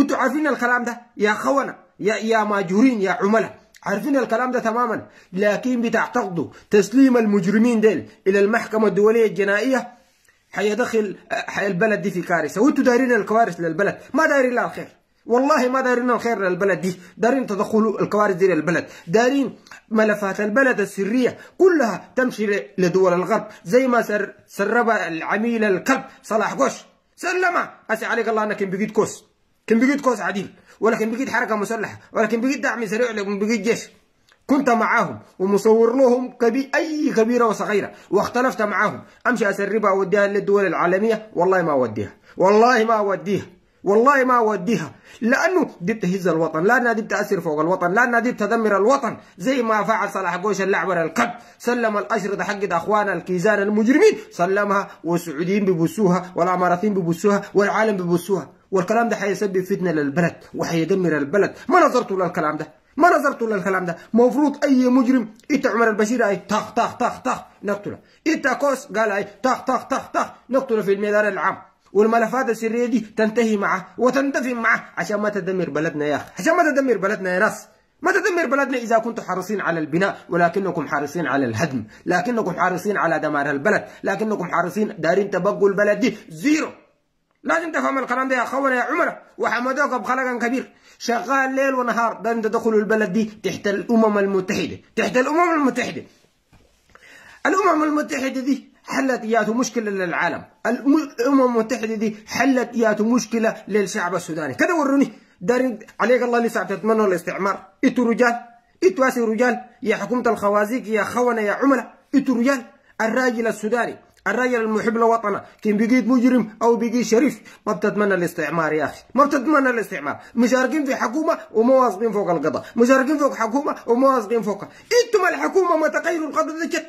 وانتوا عارفين الكلام ده يا خونه يا يا ماجورين يا عملاء عارفين الكلام ده تماما لكن بتعتقدوا تسليم المجرمين ديل الى المحكمه الدوليه الجنائيه حيدخل حي البلد دي في كارثه وانتوا دايرين الكوارث للبلد ما دايرين لها الخير والله ما دارين الخير للبلد دي دارين تدخل الكوارث دي للبلد دارين ملفات البلد السرية كلها تمشي لدول الغرب زي ما سر سرب العميل الكلب صلاح قوش سلمه أسي عليك الله أنك بقيت كوس كان كنبقيت قوس عديل ولا كنبقيت حركة مسلحة ولا كنبقيت دعم سريع ولا كنبقيت جيش كنت معاهم ومصور لهم كبي أي كبيرة وصغيرة واختلفت معاهم أمشي أسربها أوديها للدول العالمية والله ما أوديها والله ما أوديها والله ما أوديها لأنه دي بتهز الوطن لا دي بتاثر فوق الوطن لا دي بتدمر الوطن زي ما فعل صلاح قوش اللعبر القد سلم الأشرطة حقت اخوان الكيزان المجرمين سلمها والسعوديين ببسوها والأماراتيين ببسوها والعالم ببسوها والكلام ده حيسبب فتنه للبلد وحيدمر البلد ما نظرتوا للكلام ده ما نظرتوا للكلام ده مفروض اي مجرم انت عمر البشير اي طخ طخ طخ طخ نقتله انت كوس قال اي طخ طخ طخ طخ نقتله في الميدان العام والملفات السريه دي تنتهي معه وتندفن معه عشان ما تدمر بلدنا يا اخي عشان ما تدمر بلدنا يا ناس ما تدمر بلدنا إذا كنتم حريصين على البناء ولكنكم حريصين على الهدم لكنكم حريصين على دمار البلد لكنكم حريصين دارين تبقوا البلد دي زيرو لازم تفهم الكلام ده يا خونا يا عملاء وحمدوك بخلق كبير شغال ليل ونهار انت تدخلوا البلد دي تحت الامم المتحده تحت الامم المتحده الامم المتحده دي حلت ياتو مشكله للعالم الامم المتحده دي حلت ياتو مشكله للشعب السوداني كده وروني دارين عليك الله لسه تتمنوا الاستعمار انتوا رجال انتوا رجال يا حكومه الخوازيق يا خونه يا عملاء انتوا رجال الراجل السوداني الرجل المحب لوطنه كان بقيت مجرم او بيجي شريف ما بتتمنى الاستعمار يا اخي ما بتتمنى الاستعمار مشاركين في حكومه وما فوق القضاء مشاركين فوق حكومه وما فوقها انتم الحكومه ما تغيروا القدر ده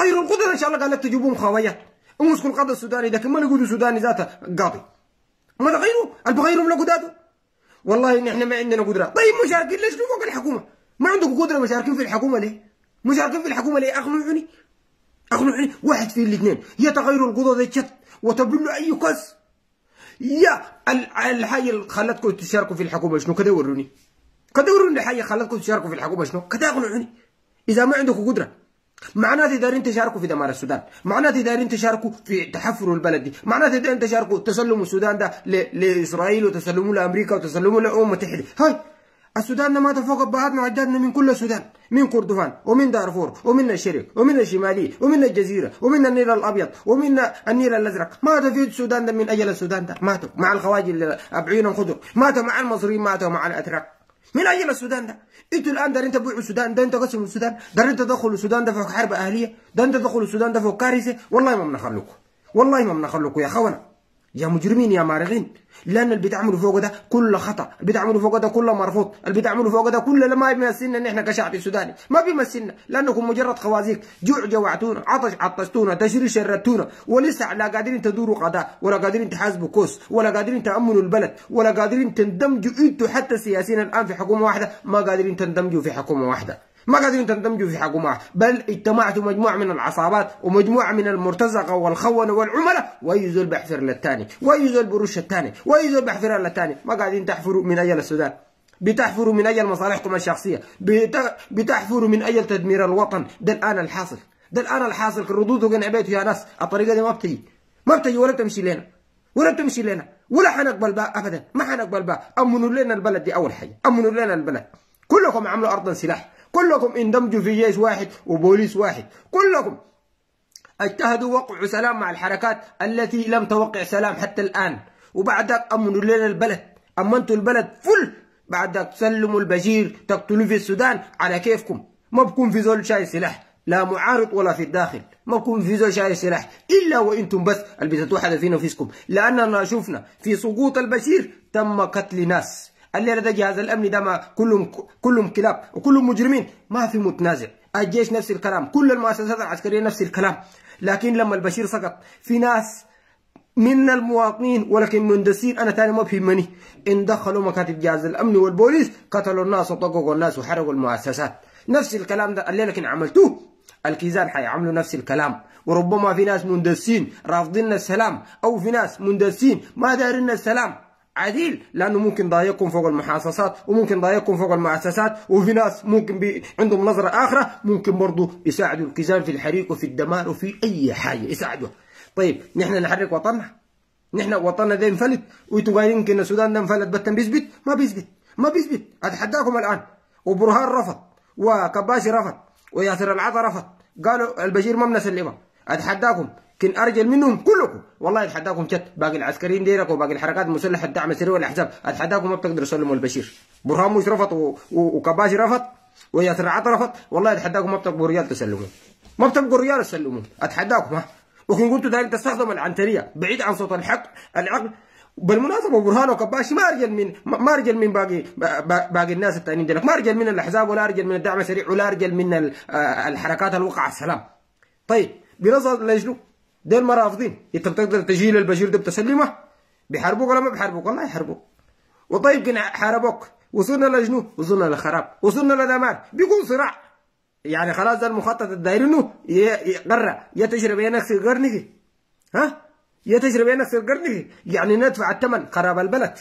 غيروا القدر ان شاء الله قالت تجيبون خوايات امسكوا القضاء السوداني لكن ما نقولوا سوداني ذاته قاضي ما تغيروا من قداده والله نحن ما عندنا قدره طيب مشاركين ليش فوق الحكومه ما عندكم قدره مشاركين في الحكومه ليه مشاركين في الحكومه ليه اقنعوني أخبرني واحد في الاثنين يا تغير القضاء ذي شت وتبل أي كاس يا الحاجة اللي خلتكم تشاركوا في الحكومة شنو كده وروني كده وروني الحاجة خلتكم تشاركوا في الحكومة شنو كده أقنعوني إذا ما عندكم قدرة معناته دارين تشاركوا في دمار السودان معناته دارين تشاركوا في تحفر البلد دي معناته دارين تشاركوا تسلموا السودان ده لإسرائيل وتسلموا لأمريكا وتسلموا للأمم المتحدة هاي السودان ما تفوق أبهاتنا معداتنا من كل السودان من كردفان ومن دارفور ومن الشرق ومن الشمالي ومن الجزيرة ومن النيل الأبيض ومن النيل الأزرق ما في السودان ده من أجل السودان ده ماتوا مع الخواجي اللي أبعينهم خضر ماتوا مع المصريين ماتوا مع الأتراك من أجل السودان ده أنتوا الآن أنت تبيعوا السودان ده أنت قسم السودان أنت تدخلوا السودان ده فوق حرب أهلية ده أنت تدخلوا السودان ده فوق كارثة والله ما بنخلوكم والله ما بنخلوكم يا خونا يا مجرمين يا مارغين لان اللي بتعملوا فوق ده كله خطا اللي بتعملوا فوق ده كله مرفوض اللي بتعملوا فوق ده كله ما بيمثلنا ان احنا كشعب سوداني ما بيمثلنا لانكم مجرد خوازيق جوع جوعتونا عطش عطشتونا تشري شردتونا ولسه لا قادرين تدوروا قضاء ولا قادرين تحاسبوا كوس ولا قادرين تامنوا البلد ولا قادرين تندمجوا انتوا حتى سياسيين الان في حكومه واحده ما قادرين تندمجوا في حكومه واحده ما قادرين تندمجوا في معه بل اجتمعت مجموعة من العصابات ومجموعة من المرتزقة والخونة والعملاء ويزول بحفر للتاني ويزول بروش الثاني ويزول بحفر للتاني ما قاعدين تحفروا من أجل السودان بتحفروا من أجل مصالحكم الشخصية بتحفروا من أجل تدمير الوطن ده الآن الحاصل ده الآن الحاصل ردوده قنعبيته يا ناس الطريقة دي ما بتجي ما بتجي ولا بتمشي لنا ولا بتمشي لنا ولا حنقبل بها أبدا ما حنقبل بها أمنوا لنا البلد دي أول حاجة أمنوا لنا البلد كلكم عملوا أرضا سلاح كلكم اندمجوا في جيش واحد وبوليس واحد كلكم اجتهدوا وقعوا سلام مع الحركات التي لم توقع سلام حتى الآن وبعد أمنوا لنا البلد أمنتوا البلد فل بعد تسلموا البشير تقتلوا في السودان على كيفكم ما بكون في زول شايل سلاح لا معارض ولا في الداخل ما بكون في زول شايل سلاح إلا وإنتم بس اللي بتتوحدوا في نفسكم لأننا شفنا في سقوط البشير تم قتل ناس الليله ده جهاز الامن ده ما كلهم كلهم كلاب وكلهم مجرمين ما في متنازع الجيش نفس الكلام كل المؤسسات العسكريه نفس الكلام لكن لما البشير سقط في ناس من المواطنين ولكن مهندسين انا ثاني ما بهمني ان دخلوا مكاتب جهاز الامن والبوليس قتلوا الناس وطققوا الناس وحرقوا المؤسسات نفس الكلام ده الليله لكن عملتوه الكيزان حيعملوا نفس الكلام وربما في ناس مندسين رافضين السلام او في ناس مندسين ما دارين السلام عديل لانه ممكن ضايقكم فوق المحاصصات وممكن ضايقكم فوق المؤسسات وفي ناس ممكن بي عندهم نظره اخرى ممكن برضه يساعدوا الكيزان في الحريق وفي الدمار وفي اي حاجه يساعدوا طيب نحن نحرك وطننا نحن وطننا ده انفلت وانتم قايلين السودان ده انفلت بتن بيثبت ما بيثبت ما بيثبت اتحداكم الان وبرهان رفض وكباشي رفض وياسر العطا رفض قالوا البشير ما بنسلمه اتحداكم كن ارجل منهم كلكم والله اتحداكم جد باقي العسكريين ديرك وباقي الحركات المسلحه الدعم السري والاحزاب اتحداكم ما بتقدروا تسلموا البشير مش رفض و... و... وكباشي رفض وياسر عطا رفض والله اتحداكم ما بتبقوا رجال تسلموا ما بتبقوا رجال تسلموا اتحداكم ها وكن قلتوا دايرين تستخدموا العنتريه بعيد عن صوت الحق العقل بالمناسبة برهان وكباشي ما ارجل من ما ارجل من باقي باقي الناس الثانيين ديرك ما ارجل من الاحزاب ولا ارجل من الدعم السريع ولا ارجل من آه، الحركات الوقع السلام طيب بنظر لجنه ديل رافضين انت بتقدر تجيل البشير ده بتسلمه بيحاربوك ولا ما بيحاربوك والله يحاربوك وطيب كنا حاربوك وصلنا لجنوب وصلنا لخراب وصلنا لدمار بيكون صراع يعني خلاص ده المخطط الداير انه يقرر يا تجربه يا نكسر قرنك ها يا تجربه يا نكسر قرنك يعني ندفع الثمن خراب البلد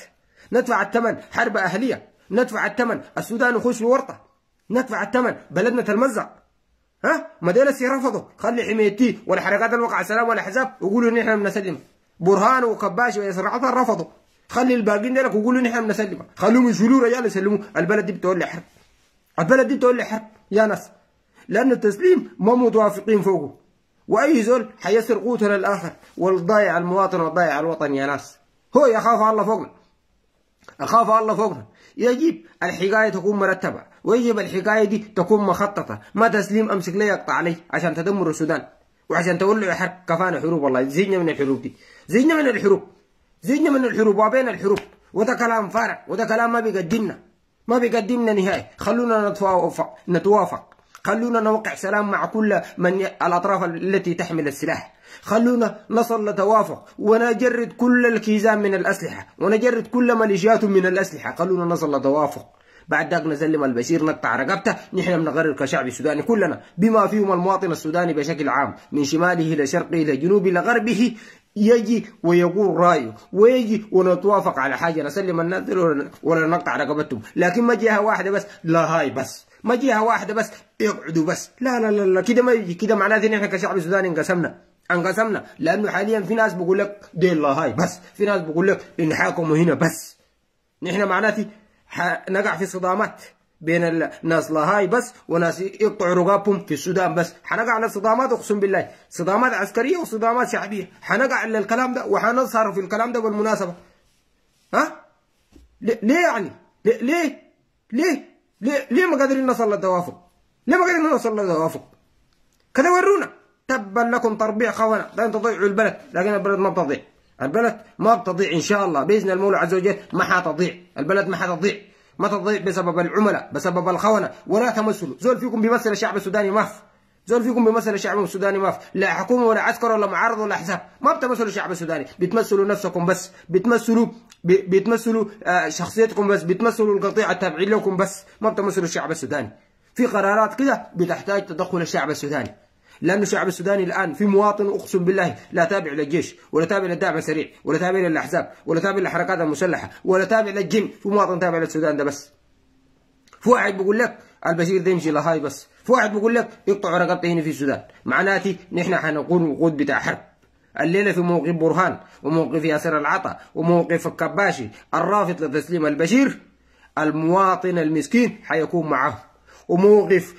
ندفع الثمن حرب اهليه ندفع الثمن السودان يخش في ورطه ندفع الثمن بلدنا تلمزق ها ما ديلسي رفضوا خلي حميتي ولا حركات الوقع السلام ولا حزب يقولوا ان احنا بنسلم برهان وكباش ويسرعتها رفضوا خلي الباقيين ديلك يقولوا ان احنا بنسلم خلوهم يشيلوا رجال يسلموا البلد دي بتولي حرب البلد دي بتولي حرب يا ناس لان التسليم ما متوافقين فوقه واي زول حيسرقوه قوتنا الاخر والضايع المواطن والضايع الوطن يا ناس هو يخاف على الله فوقنا أخاف الله فوقنا يجب الحكاية تكون مرتبة ويجب الحكاية دي تكون مخططة ما تسليم أمسك لي يقطع عليه عشان تدمر السودان وعشان تولع حرب كفانا حروب والله زهقنا من الحروب دي زهقنا من الحروب زهقنا من الحروب وبين الحروب وده كلام فارع وده كلام ما بيقدمنا ما بيقدمنا نهائي خلونا نتوافق نتوافق خلونا نوقع سلام مع كل من الاطراف التي تحمل السلاح خلونا نصل نتوافق ونجرد كل الكيزان من الأسلحة ونجرد كل مليشيات من الأسلحة خلونا نصل نتوافق بعد ذاك نسلم البشير نقطع رقبته نحن بنقرر كشعب السوداني كلنا بما فيهم المواطن السوداني بشكل عام من شماله إلى شرقه إلى جنوبه إلى غربه يجي ويقول رأيه ويجي ونتوافق على حاجة نسلم النذر ولا نقطع رقبتهم لكن ما جهة واحدة بس لا هاي بس ما جهة واحدة بس اقعدوا بس لا لا لا, لا كده ما يجي كده معناته نحن كشعب السوداني انقسمنا انقسمنا لانه حاليا في ناس بقول لك دي الله هاي بس في ناس بقول لك حاكموا هنا بس نحن معناتي نقع في صدامات بين الناس لاهاي بس وناس يقطعوا رقابهم في السودان بس حنقع على صدامات اقسم بالله صدامات عسكريه وصدامات شعبيه حنقع على الكلام ده وحنظهر في الكلام ده بالمناسبه ها ليه يعني ليه ليه ليه ليه, ما قادرين نصل للتوافق ليه ما قادرين نصل للتوافق كده ورونا تبا لكم تربيع خونة لن تضيعوا البلد لكن البلد ما بتضيع البلد ما بتضيع إن شاء الله بإذن المولى عز وجل ما حتضيع البلد ما حتضيع ما تضيع بسبب العملاء بسبب الخونة ولا تمثلوا زول فيكم بيمثل الشعب السوداني ما في زول فيكم بيمثل الشعب السوداني ما في لا حكومة ولا عسكر ولا معارضة ولا أحزاب ما بتمثلوا الشعب السوداني بتمثلوا نفسكم بس بتمثلوا بتمثلوا آه، شخصيتكم بس بتمثلوا القطيع التابعين لكم بس ما بتمثلوا الشعب السوداني في قرارات كده بتحتاج تدخل الشعب السوداني لأن الشعب السوداني الآن في مواطن أقسم بالله لا تابع للجيش ولا تابع للدعم السريع ولا تابع للأحزاب ولا تابع للحركات المسلحة ولا تابع للجن في مواطن تابع للسودان ده بس في واحد بيقول لك البشير ده يمشي لهاي بس في واحد بيقول لك يقطعوا رقبته هنا في السودان معناته نحن حنكون وقود بتاع حرب الليلة في موقف برهان وموقف ياسر العطا وموقف الكباشي الرافض لتسليم البشير المواطن المسكين حيكون معه وموقف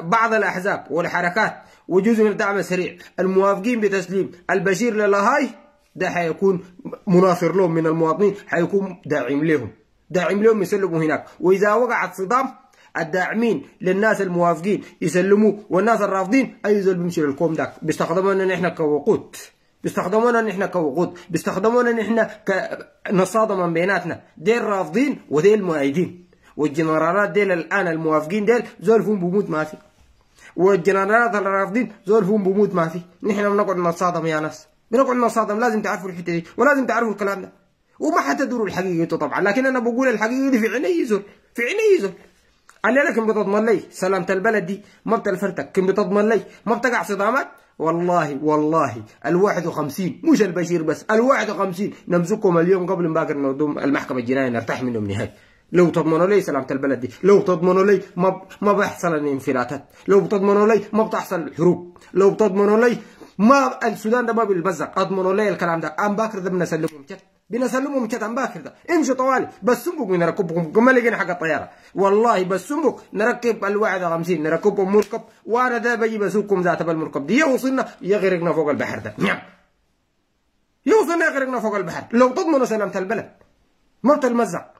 بعض الأحزاب والحركات وجزء من الدعم السريع الموافقين بتسليم البشير للهاي ده حيكون مناصر لهم من المواطنين حيكون داعم لهم داعم لهم يسلموا هناك وإذا وقعت صدام الداعمين للناس الموافقين يسلموا والناس الرافضين أي زول بيمشي للكوم داك بيستخدمونا نحن كوقود بيستخدمونا نحن كوقود بيستخدمونا نحن كنصادم من بيناتنا دي الرافضين ودي المؤيدين والجنرالات ديل الان الموافقين ديل زول فهم بموت ما في والجنرالات الرافضين زول فهم بموت ما في نحن بنقعد نصادم يا ناس بنقعد نصادم لازم تعرفوا الحته دي ولازم تعرفوا الكلام ده وما حتدوروا الحقيقه طبعا لكن انا بقول الحقيقه دي في عيني زول في عيني زول قال لكم بتضمن لي سلامة البلد دي ما بتلفرتك كم بتضمن لي ما بتقع صدامات والله والله ال 51 مش البشير بس ال 51 نمسكهم اليوم قبل ما باكر المحكمه الجنائيه نرتاح منهم نهائي لو تضمنوا لي سلامه البلد دي لو تضمنوا لي ما ما بيحصل الانفلاتات لو بتضمنوا لي ما بتحصل الحروب لو بتضمنوا لي ما السودان ده ما بيلبزق اضمنوا لي الكلام ده ام باكر ده بنسلمهم كت بنسلمهم كت ام باكر ده امشوا طوالي بس سمبك بنركبكم ما لقينا حق الطياره والله بس سمبك نركب الواحد 51 نركبهم مركب وانا ده بجي بسوقكم ذات المركب دي وصلنا يغرقنا فوق البحر ده نعم يوصلنا يغرقنا فوق البحر لو تضمنوا سلامه البلد ما بتلمزق